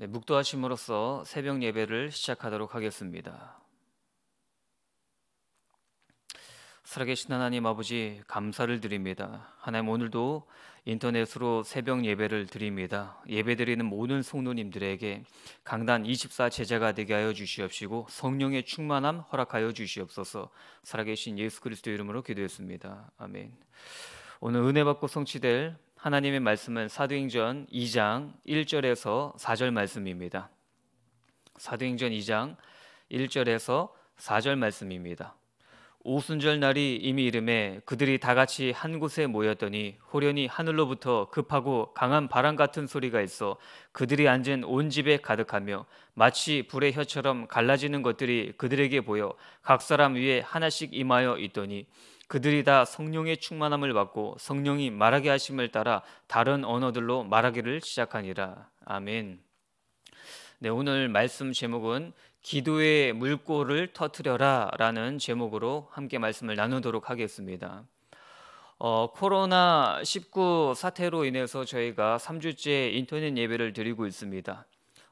네, 묵도하심으로써 새벽 예배를 시작하도록 하겠습니다. 살아계신 하나님 아버지 감사를 드립니다. 하나님 오늘도 인터넷으로 새벽 예배를 드립니다. 예배드리는 모든 성도님들에게 강단 24 제자가 되게 하여 주시옵시고 성령의 충만함 허락하여 주시옵소서. 살아계신 예수 그리스도 이름으로 기도했습니다. 아멘. 오늘 은혜 받고 성취될 하나님의 말씀은 사도행전 2장 1절에서 4절 말씀입니다. 사도행전 2장 1절에서 4절 말씀입니다. 오순절 날이 이미 이름에 그들이 다 같이 한 곳에 모였더니 호련히 하늘로부터 급하고 강한 바람 같은 소리가 있어 그들이 앉은 온 집에 가득하며 마치 불의 혀처럼 갈라지는 것들이 그들에게 보여 각 사람 위에 하나씩 임하여 있더니 그들이 다 성령의 충만함을 받고 성령이 말하게 하심을 따라 다른 언어들로 말하기를 시작하니라. 아멘. 네, 오늘 말씀 제목은 기도의 물꼬를 터트려라라는 제목으로 함께 말씀을 나누도록 하겠습니다. 어, 코로나 19 사태로 인해서 저희가 3주째 인터넷 예배를 드리고 있습니다.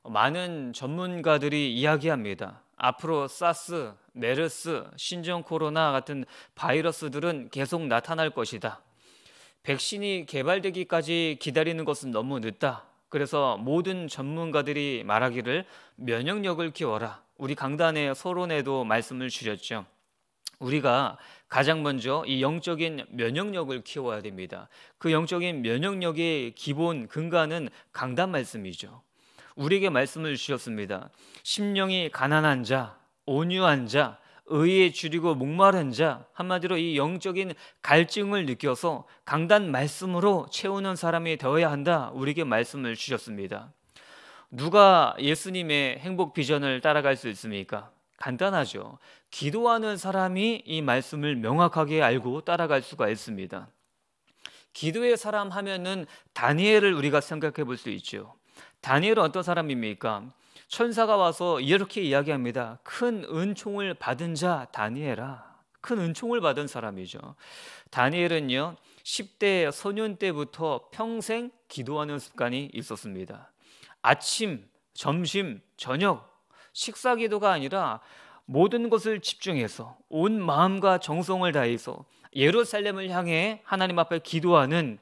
많은 전문가들이 이야기합니다. 앞으로 사스 메르스, 신종 코로나 같은 바이러스들은 계속 나타날 것이다. 백신이 개발되기까지 기다리는 것은 너무 늦다. 그래서 모든 전문가들이 말하기를 면역력을 키워라. 우리 강단의 서론에도 말씀을 주셨죠. 우리가 가장 먼저 이 영적인 면역력을 키워야 됩니다. 그 영적인 면역력의 기본 근간은 강단 말씀이죠. 우리에게 말씀을 주셨습니다. 심령이 가난한 자, 온유한 자, 의에 줄이고 목마른 자, 한마디로 이 영적인 갈증을 느껴서 강단 말씀으로 채우는 사람이 되어야 한다. 우리에게 말씀을 주셨습니다. 누가 예수님의 행복 비전을 따라갈 수 있습니까? 간단하죠. 기도하는 사람이 이 말씀을 명확하게 알고 따라갈 수가 있습니다. 기도의 사람 하면은 다니엘을 우리가 생각해 볼 수 있죠. 다니엘은 어떤 사람입니까? 천사가 와서 이렇게 이야기합니다. 큰 은총을 받은 자 다니엘아. 큰 은총을 받은 사람이죠. 다니엘은요. 10대 소년 때부터 평생 기도하는 습관이 있었습니다. 아침, 점심, 저녁 식사 기도가 아니라 모든 것을 집중해서 온 마음과 정성을 다해서 예루살렘을 향해 하나님 앞에 기도하는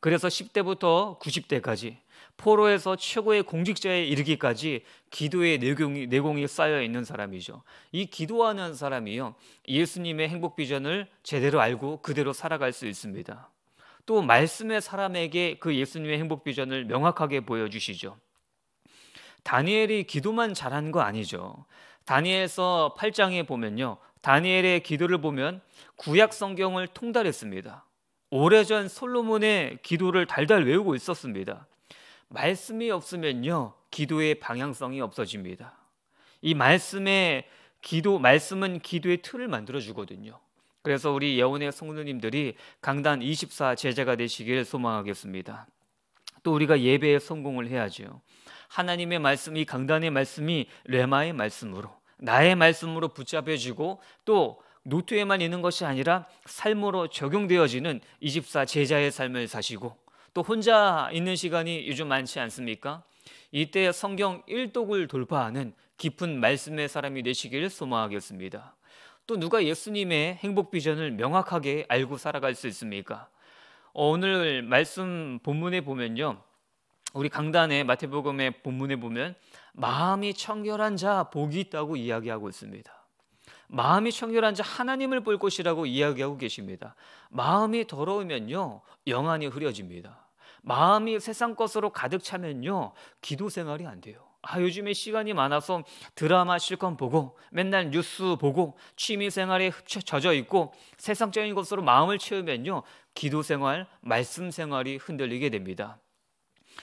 그래서 10대부터 90대까지 포로에서 최고의 공직자에 이르기까지 기도의 내공이, 내공이 쌓여 있는 사람이죠. 이 기도하는 사람이요. 예수님의 행복 비전을 제대로 알고 그대로 살아갈 수 있습니다. 또 말씀의 사람에게 그 예수님의 행복 비전을 명확하게 보여주시죠. 다니엘이 기도만 잘한 거 아니죠. 다니엘서 8장에 보면요. 다니엘의 기도를 보면 구약 성경을 통달했습니다. 오래전 솔로몬의 기도를 달달 외우고 있었습니다. 말씀이 없으면요, 기도의 방향성이 없어집니다. 이 말씀의 기도, 말씀은 기도의 틀을 만들어주거든요. 그래서 우리 예원의 성도님들이 강단 24 제자가 되시길 소망하겠습니다. 또 우리가 예배에 성공을 해야죠. 하나님의 말씀이 강단의 말씀이 레마의 말씀으로 나의 말씀으로 붙잡혀지고 또 노트에만 있는 것이 아니라 삶으로 적용되어지는 24 제자의 삶을 사시고 또 혼자 있는 시간이 요즘 많지 않습니까? 이때 성경 1독을 돌파하는 깊은 말씀의 사람이 되시기 소망하겠습니다. 또 누가 예수님의 행복 비전을 명확하게 알고 살아갈 수 있습니까? 어, 오늘 말씀 본문에 보면요. 우리 강단의 마태복음의 본문에 보면 마음이 청결한 자 복이 있다고 이야기하고 있습니다. 마음이 청결한 자 하나님을 볼 것이라고 이야기하고 계십니다. 마음이 더러우면요. 영안이 흐려집니다. 마음이 세상 것으로 가득 차면요 기도 생활이 안 돼요. 아 요즘에 시간이 많아서 드라마 실컷 보고 맨날 뉴스 보고 취미 생활에 젖어 있고 세상적인 것으로 마음을 채우면요 기도 생활, 말씀 생활이 흔들리게 됩니다.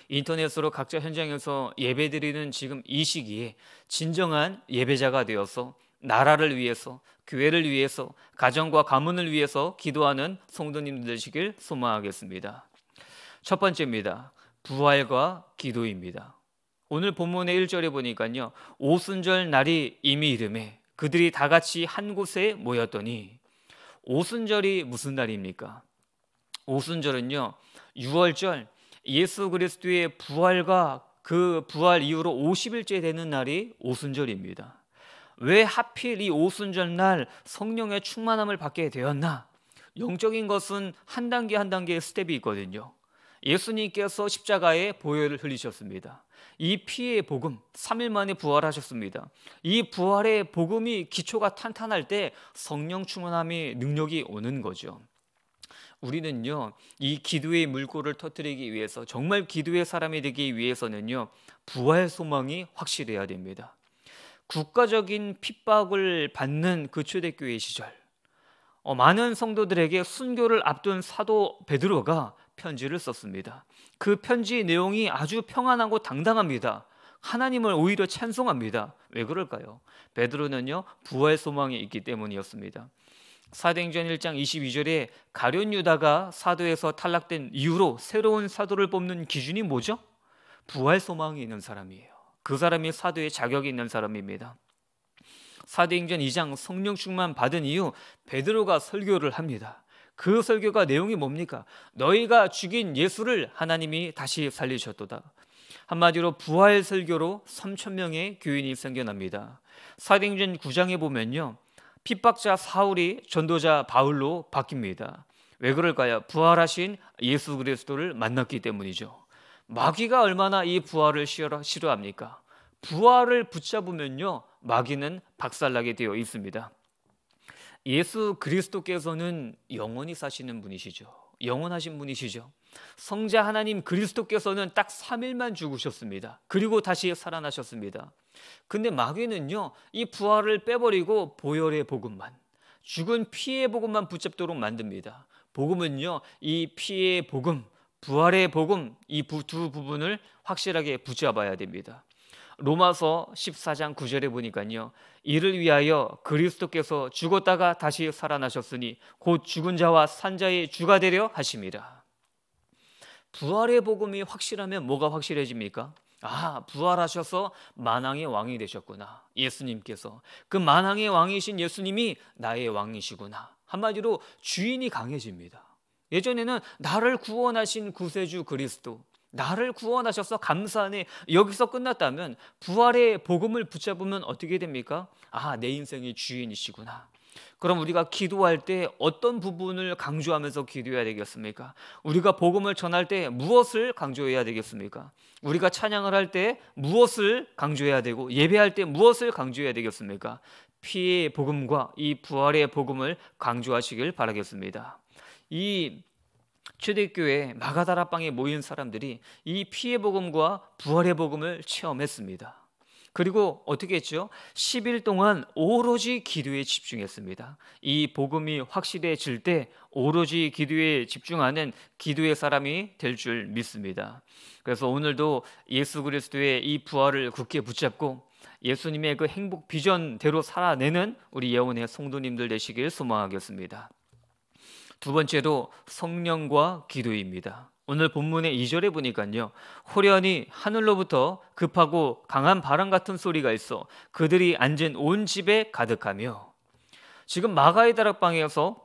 인터넷으로 각자 현장에서 예배드리는 지금 이 시기에 진정한 예배자가 되어서 나라를 위해서, 교회를 위해서, 가정과 가문을 위해서 기도하는 성도님들 되시길 소망하겠습니다. 첫 번째입니다. 부활과 기도입니다. 오늘 본문의 1절에 보니까요. 오순절 날이 이미 이름에 그들이 다 같이 한 곳에 모였더니 오순절이 무슨 날입니까? 오순절은요. 6월절 예수 그리스도의 부활과 그 부활 이후로 50일째 되는 날이 오순절입니다. 왜 하필 이 오순절 날 성령의 충만함을 받게 되었나? 영적인 것은 한 단계 한 단계의 스텝이 있거든요. 예수님께서 십자가에 보혈을 흘리셨습니다. 이 피의 복음, 3일 만에 부활하셨습니다. 이 부활의 복음이 기초가 탄탄할 때 성령 충만함이 능력이 오는 거죠. 우리는요, 이 기도의 물꼬를 터뜨리기 위해서, 정말 기도의 사람이 되기 위해서는요, 부활 소망이 확실해야 됩니다. 국가적인 핍박을 받는 그 초대교회 시절, 어, 많은 성도들에게 순교를 앞둔 사도 베드로가 편지를 썼습니다. 그 편지의 내용이 아주 평안하고 당당합니다. 하나님을 오히려 찬송합니다. 왜 그럴까요? 베드로는요 부활 소망이 있기 때문이었습니다. 사도행전 1장 22절에 가룟 유다가 사도에서 탈락된 이후로 새로운 사도를 뽑는 기준이 뭐죠? 부활 소망이 있는 사람이에요. 그 사람이 사도의 자격이 있는 사람입니다. 사도행전 2장 성령 충만 받은 이후 베드로가 설교를 합니다. 그 설교가 내용이 뭡니까? 너희가 죽인 예수를 하나님이 다시 살리셨도다. 한마디로 부활 설교로 3천 명의 교인이 생겨납니다. 사도행전 9장에 보면요. 핍박자 사울이 전도자 바울로 바뀝니다. 왜 그럴까요? 부활하신 예수 그리스도를 만났기 때문이죠. 마귀가 얼마나 이 부활을 싫어합니까? 부활을 붙잡으면요. 마귀는 박살나게 되어 있습니다. 예수 그리스도께서는 영원히 사시는 분이시죠. 영원하신 분이시죠. 성자 하나님 그리스도께서는 딱 3일만 죽으셨습니다. 그리고 다시 살아나셨습니다. 근데 마귀는요, 이 부활을 빼버리고 보혈의 복음만, 죽은 피의 복음만 붙잡도록 만듭니다. 복음은요, 이 피의 복음, 부활의 복음, 이 두 부분을 확실하게 붙잡아야 됩니다. 로마서 14장 9절에 보니까요. 이를 위하여 그리스도께서 죽었다가 다시 살아나셨으니 곧 죽은 자와 산 자의 주가 되려 하심이라. 부활의 복음이 확실하면 뭐가 확실해집니까? 아, 부활하셔서 만왕의 왕이 되셨구나. 예수님께서. 그 만왕의 왕이신 예수님이 나의 왕이시구나. 한마디로 주인이 강해집니다. 예전에는 나를 구원하신 구세주 그리스도, 나를 구원하셔서 감사하네 여기서 끝났다면 부활의 복음을 붙잡으면 어떻게 됩니까? 아, 내 인생의 주인이시구나. 그럼 우리가 기도할 때 어떤 부분을 강조하면서 기도해야 되겠습니까? 우리가 복음을 전할 때 무엇을 강조해야 되겠습니까? 우리가 찬양을 할 때 무엇을 강조해야 되고 예배할 때 무엇을 강조해야 되겠습니까? 피의 복음과 이 부활의 복음을 강조하시길 바라겠습니다. 이 초대교회 마가다라 방에 모인 사람들이 이 피의 복음과 부활의 복음을 체험했습니다. 그리고 어떻게 했죠? 10일 동안 오로지 기도에 집중했습니다. 이 복음이 확실해질 때 오로지 기도에 집중하는 기도의 사람이 될 줄 믿습니다. 그래서 오늘도 예수 그리스도의 이 부활을 굳게 붙잡고 예수님의 그 행복 비전대로 살아내는 우리 예원의 성도님들 되시길 소망하겠습니다. 두 번째로 성령과 기도입니다. 오늘 본문의 2절에 보니까요. 호련히 하늘로부터 급하고 강한 바람 같은 소리가 있어 그들이 앉은 온 집에 가득하며 지금 마가의 다락방에서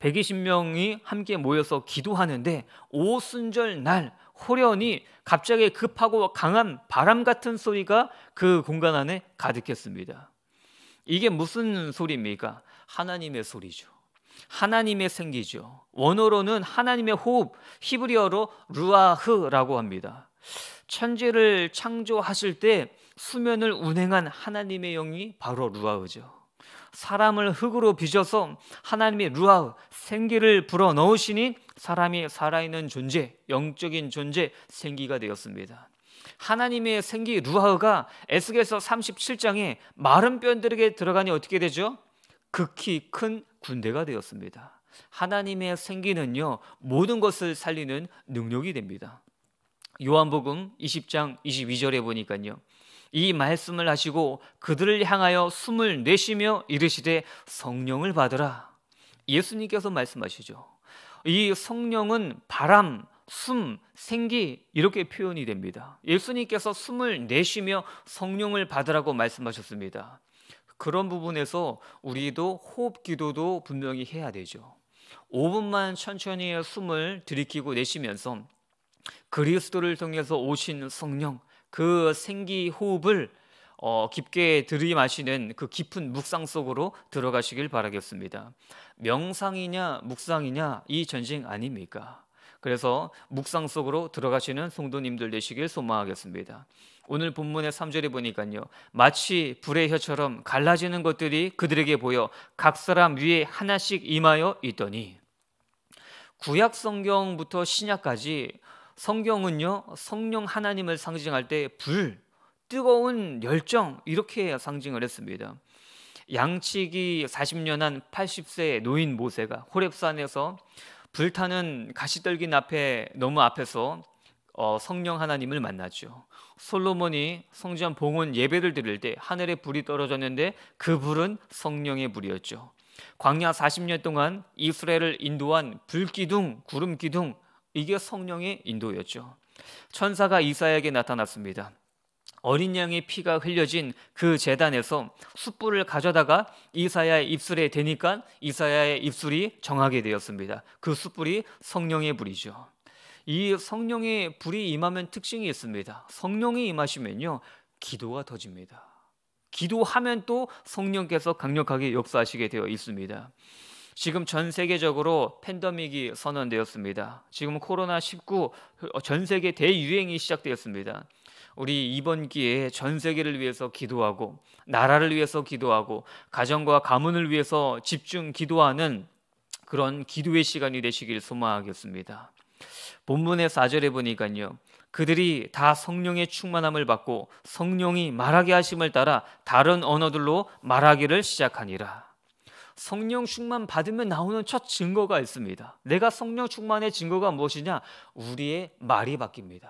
120명이 함께 모여서 기도하는데 오순절 날 호련히 갑자기 급하고 강한 바람 같은 소리가 그 공간 안에 가득했습니다. 이게 무슨 소리입니까? 하나님의 소리죠. 하나님의 생기죠. 원어로는 하나님의 호흡, 히브리어로 루아흐라고 합니다. 천지를 창조하실 때 수면을 운행한 하나님의 영이 바로 루아흐죠. 사람을 흙으로 빚어서 하나님의 루아흐 생기를 불어 넣으시니 사람이 살아있는 존재, 영적인 존재 생기가 되었습니다. 하나님의 생기 루아흐가 에스겔서 37장에 마른 뼈들에게 들어가니 어떻게 되죠? 극히 큰 군대가 되었습니다. 하나님의 생기는요, 모든 것을 살리는 능력이 됩니다. 요한복음 20장 22절에 보니까요. 이 말씀을 하시고 그들을 향하여 숨을 내쉬며 이르시되 성령을 받으라. 예수님께서 말씀하시죠. 이 성령은 바람, 숨, 생기 이렇게 표현이 됩니다. 예수님께서 숨을 내쉬며 성령을 받으라고 말씀하셨습니다. 그런 부분에서 우리도 호흡 기도도 분명히 해야 되죠. 5분만 천천히 숨을 들이키고 내쉬면서 그리스도를 통해서 오신 성령 그 생기 호흡을 어, 깊게 들이마시는 그 깊은 묵상 속으로 들어가시길 바라겠습니다. 명상이냐 묵상이냐 이 전쟁 아닙니까? 그래서 묵상 속으로 들어가시는 성도님들 되시길 소망하겠습니다. 오늘 본문의 3절에 보니까요. 마치 불의 혀처럼 갈라지는 것들이 그들에게 보여 각 사람 위에 하나씩 임하여 있더니 구약 성경부터 신약까지 성경은요. 성령 하나님을 상징할 때 불, 뜨거운 열정 이렇게 상징을 했습니다. 양치기 40년 한 80세의 노인 모세가 호렙산에서 불타는 가시떨기 앞에 너무 앞에서 어, 성령 하나님을 만나죠. 솔로몬이 성전 봉헌 예배를 드릴 때 하늘에 불이 떨어졌는데 그 불은 성령의 불이었죠. 광야 40년 동안 이스라엘을 인도한 불기둥, 구름기둥 이게 성령의 인도였죠. 천사가 이사야에게 나타났습니다. 어린 양의 피가 흘려진 그 재단에서 숯불을 가져다가 이사야의 입술에 대니까 이사야의 입술이 정하게 되었습니다. 그 숯불이 성령의 불이죠. 이 성령의 불이 임하면 특징이 있습니다. 성령이 임하시면요. 기도가 터집니다. 기도하면 또 성령께서 강력하게 역사하시게 되어 있습니다. 지금 전 세계적으로 팬데믹이 선언되었습니다. 지금 코로나19 어, 전 세계 대유행이 시작되었습니다. 우리 이번 기회에 전 세계를 위해서 기도하고 나라를 위해서 기도하고 가정과 가문을 위해서 집중 기도하는 그런 기도의 시간이 되시길 소망하겠습니다. 본문의 4절에 보니까요. 그들이 다 성령의 충만함을 받고 성령이 말하게 하심을 따라 다른 언어들로 말하기를 시작하니라. 성령 충만 받으면 나오는 첫 증거가 있습니다. 내가 성령 충만의 증거가 무엇이냐? 우리의 말이 바뀝니다.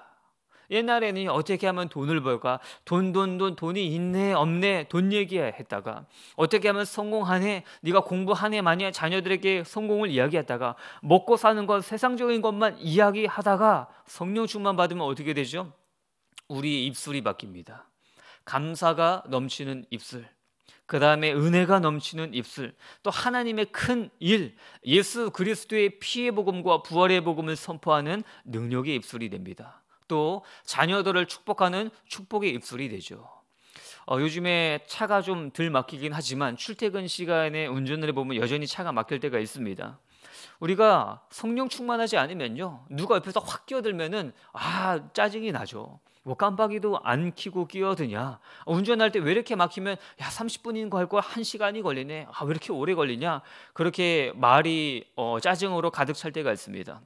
옛날에는 어떻게 하면 돈을 벌까? 돈, 돈, 돈, 돈이 있네, 없네, 돈 얘기했다가 어떻게 하면 성공하네, 네가 공부하네, 마이 자녀들에게 성공을 이야기했다가 먹고 사는 것, 세상적인 것만 이야기하다가 성령 충만 받으면 어떻게 되죠? 우리 입술이 바뀝니다. 감사가 넘치는 입술. 그 다음에 은혜가 넘치는 입술, 또 하나님의 큰 일, 예수 그리스도의 피의 복음과 부활의 복음을 선포하는 능력의 입술이 됩니다. 또 자녀들을 축복하는 축복의 입술이 되죠. 어, 요즘에 차가 좀 덜 막히긴 하지만 출퇴근 시간에 운전을 보면 여전히 차가 막힐 때가 있습니다. 우리가 성령 충만하지 않으면요. 누가 옆에서 확 끼어들면은 아, 짜증이 나죠. 뭐 깜빡이도 안 켜고 끼어드냐. 운전할 때 왜 이렇게 막히면 야, 30분인 거할 1시간이 걸리네. 아, 왜 이렇게 오래 걸리냐. 그렇게 말이 어, 짜증으로 가득 찰 때가 있습니다.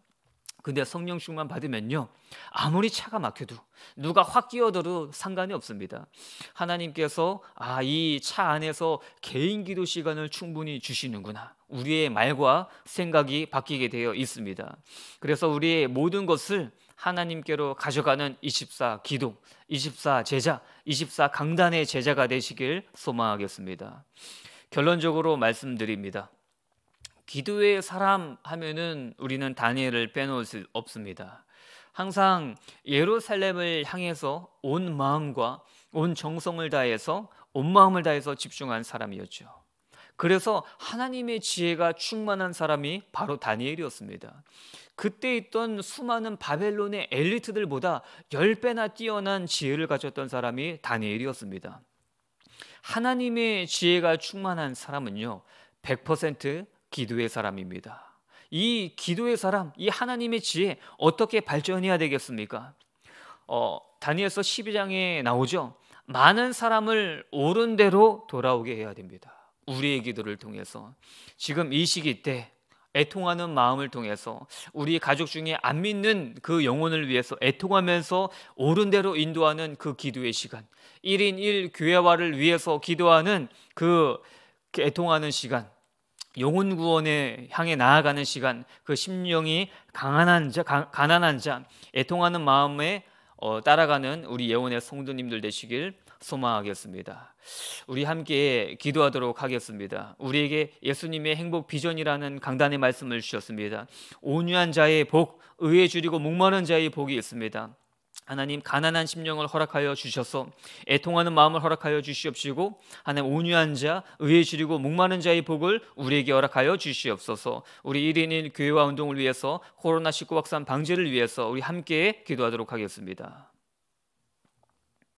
근데 성령 충만 받으면요. 아무리 차가 막혀도 누가 확 끼어들어도 상관이 없습니다. 하나님께서 아, 이 차 안에서 개인 기도 시간을 충분히 주시는구나. 우리의 말과 생각이 바뀌게 되어 있습니다. 그래서 우리의 모든 것을 하나님께로 가져가는 24 기도, 24 제자, 24 강단의 제자가 되시길 소망하겠습니다. 결론적으로 말씀드립니다. 기도의 사람 하면은 우리는 다니엘을 빼놓을 수 없습니다. 항상 예루살렘을 향해서 온 마음과 온 정성을 다해서 온 마음을 다해서 집중한 사람이었죠. 그래서 하나님의 지혜가 충만한 사람이 바로 다니엘이었습니다. 그때 있던 수많은 바벨론의 엘리트들보다 10배나 뛰어난 지혜를 가졌던 사람이 다니엘이었습니다. 하나님의 지혜가 충만한 사람은요, 100% 기도의 사람입니다. 이 기도의 사람, 이 하나님의 지혜 어떻게 발전해야 되겠습니까? 어, 다니엘서 12장에 나오죠. 많은 사람을 옳은 대로 돌아오게 해야 됩니다. 우리의 기도를 통해서 지금 이 시기 때 애통하는 마음을 통해서 우리 가족 중에 안 믿는 그 영혼을 위해서 애통하면서 옳은 대로 인도하는 그 기도의 시간. 1인 1 교회화를 위해서 기도하는 그 애통하는 시간. 영혼 구원에 향해 나아가는 시간, 그 심령이 강한 자, 가, 가난한 자, 애통하는 마음에 어, 따라가는 우리 예원의 성도님들 되시길 소망하겠습니다. 우리 함께 기도하도록 하겠습니다. 우리에게 예수님의 행복 비전이라는 강단의 말씀을 주셨습니다. 온유한 자의 복, 의에 줄이고 목마른 자의 복이 있습니다. 하나님 가난한 심령을 허락하여 주셔서 애통하는 마음을 허락하여 주시옵시고 하나님 온유한 자, 의에 지리고 목마른 자의 복을 우리에게 허락하여 주시옵소서. 우리 1인1 교회와 운동을 위해서 코로나 19 확산 방지를 위해서 우리 함께 기도하도록 하겠습니다.